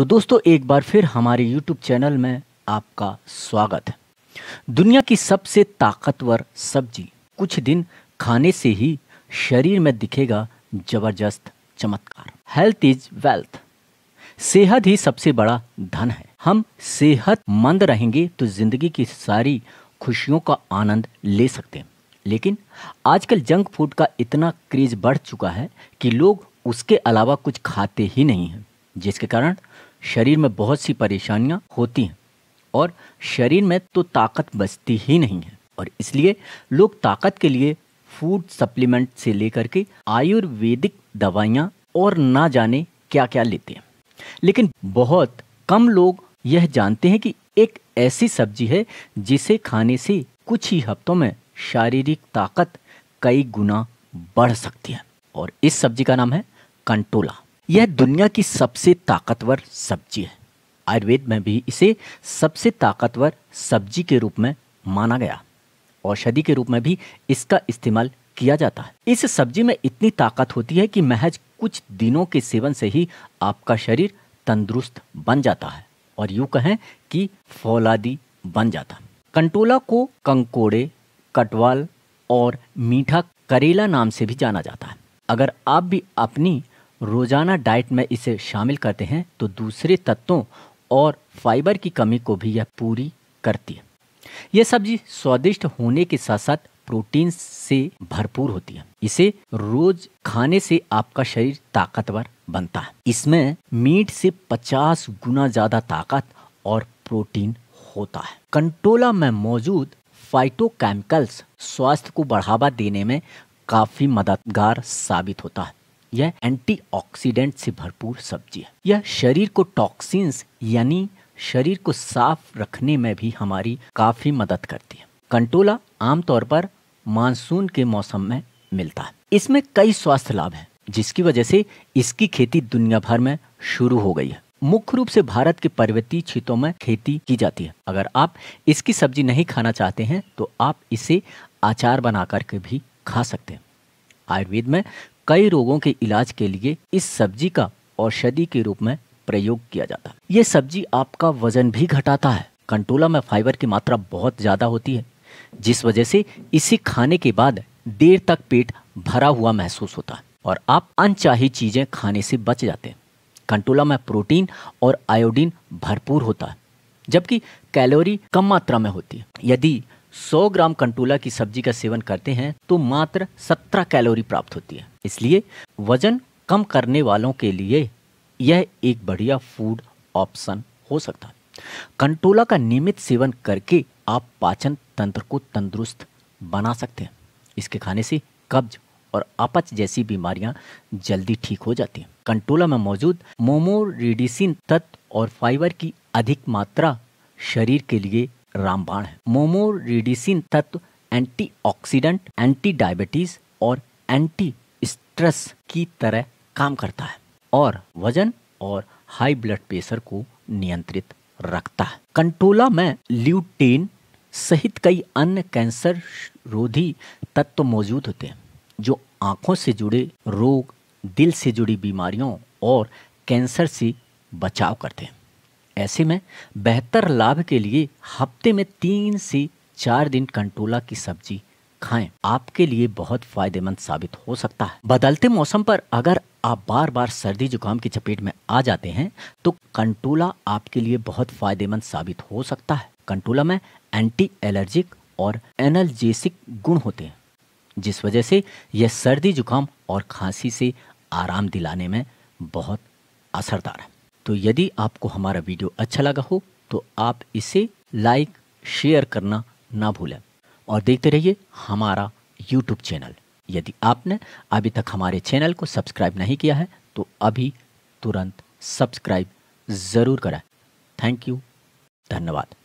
तो दोस्तों एक बार फिर हमारे YouTube चैनल में आपका स्वागत है दुनिया की सबसे ताकतवर सब्जी कुछ दिन खाने से ही शरीर में दिखेगा जबरदस्त चमत्कार हेल्थ इज वेल्थ सेहत ही सबसे बड़ा धन है हम सेहतमंद रहेंगे तो जिंदगी की सारी खुशियों का आनंद ले सकते हैं लेकिन आजकल जंक फूड का इतना क्रेज बढ़ चुका है कि लोग उसके अलावा कुछ खाते ही नहीं हैं जिसके कारण शरीर में बहुत सी परेशानियां होती हैं और शरीर में तो ताकत बचती ही नहीं है और इसलिए लोग ताकत के लिए फूड सप्लीमेंट से लेकर के आयुर्वेदिक दवाइयाँ और ना जाने क्या क्या लेते हैं लेकिन बहुत कम लोग यह जानते हैं कि एक ऐसी सब्जी है जिसे खाने से कुछ ही हफ्तों में शारीरिक ताकत कई गुना बढ़ सकती है और इस सब्जी का नाम है कंटोला यह दुनिया की सबसे ताकतवर सब्जी है आयुर्वेद में भी इसे सबसे ताकतवर सब्जी के रूप में माना गया औषधि के रूप में भी इसका इस्तेमाल किया जाता है इस सब्जी में इतनी ताकत होती है कि महज कुछ दिनों के सेवन से ही आपका शरीर तंदुरुस्त बन जाता है और यूं कहें कि फौलादी बन जाता है कंटोला को कंकोड़े कटवाल और मीठा करेला नाम से भी जाना जाता है अगर आप भी अपनी रोज़ाना डाइट में इसे शामिल करते हैं तो दूसरे तत्वों और फाइबर की कमी को भी यह पूरी करती है यह सब्जी स्वादिष्ट होने के साथ साथ प्रोटीन से भरपूर होती है इसे रोज खाने से आपका शरीर ताकतवर बनता है इसमें मीट से 50 गुना ज़्यादा ताकत और प्रोटीन होता है कंटोला में मौजूद फाइटोकेमिकल्स स्वास्थ्य को बढ़ावा देने में काफ़ी मददगार साबित होता है यह एंटीऑक्सीडेंट से भरपूर सब्जी है यह शरीर को टॉक्सिन्स यानी शरीर को साफ रखने में भी हमारी काफ़ी मदद करती है कंटोला आमतौर पर मानसून के मौसम में मिलता है इसमें कई स्वास्थ्य लाभ हैं जिसकी वजह से इसकी खेती दुनिया भर में शुरू हो गई है मुख्य रूप से भारत के पर्वतीय क्षेत्रों में खेती की जाती है अगर आप इसकी सब्जी नहीं खाना चाहते हैं तो आप इसे अचार बना करके भी खा सकते हैं आयुर्वेद में कई रोगों के इलाज के लिए इस सब्जी का औषधि के रूप में प्रयोग किया जाता है ये सब्जी आपका वजन भी घटाता है कंटोला में फाइबर की मात्रा बहुत ज़्यादा होती है जिस वजह से इसे खाने के बाद देर तक पेट भरा हुआ महसूस होता है और आप अनचाही चीज़ें खाने से बच जाते हैं कंटोला में प्रोटीन और आयोडीन भरपूर होता है जबकि कैलोरी कम मात्रा में होती है यदि 100 ग्राम कंटोला की सब्जी का सेवन करते हैं तो मात्र 17 कैलोरी प्राप्त होती है इसलिए वजन कम करने वालों के लिए यह एक बढ़िया फूड ऑप्शन हो सकता है कंटोला का नियमित सेवन करके आप पाचन तंत्र को तंदुरुस्त बना सकते हैं इसके खाने से कब्ज और अपच जैसी बीमारियां जल्दी ठीक हो जाती हैं कंटोला में मौजूद मोमोरिडिसिन तत्व और फाइबर की अधिक मात्रा शरीर के लिए रामबाण है मोमोरिडिसिन तत्व एंटीऑक्सीडेंट, एंटी डायबिटीज और एंटी स्ट्रेस की तरह काम करता है और वजन और हाई ब्लड प्रेशर को नियंत्रित रखता है कंटोला में ल्यूटेन सहित कई अन्य कैंसर रोधी तत्व मौजूद होते हैं जो आँखों से जुड़े रोग दिल से जुड़ी बीमारियों और कैंसर से बचाव करते हैं ऐसे में बेहतर लाभ के लिए हफ्ते में तीन से चार दिन कंटोला की सब्जी खाएं आपके लिए बहुत फायदेमंद साबित हो सकता है बदलते मौसम पर अगर आप बार बार सर्दी जुकाम की चपेट में आ जाते हैं तो कंटोला आपके लिए बहुत फायदेमंद साबित हो सकता है कंटोला में एंटी एलर्जिक और एनर्जेसिक गुण होते हैं जिस वजह से यह सर्दी जुकाम और खांसी से आराम दिलाने में बहुत असरदार है तो यदि आपको हमारा वीडियो अच्छा लगा हो तो आप इसे लाइक शेयर करना ना भूलें और देखते रहिए हमारा यूट्यूब चैनल यदि आपने अभी तक हमारे चैनल को सब्सक्राइब नहीं किया है तो अभी तुरंत सब्सक्राइब ज़रूर करें थैंक यू धन्यवाद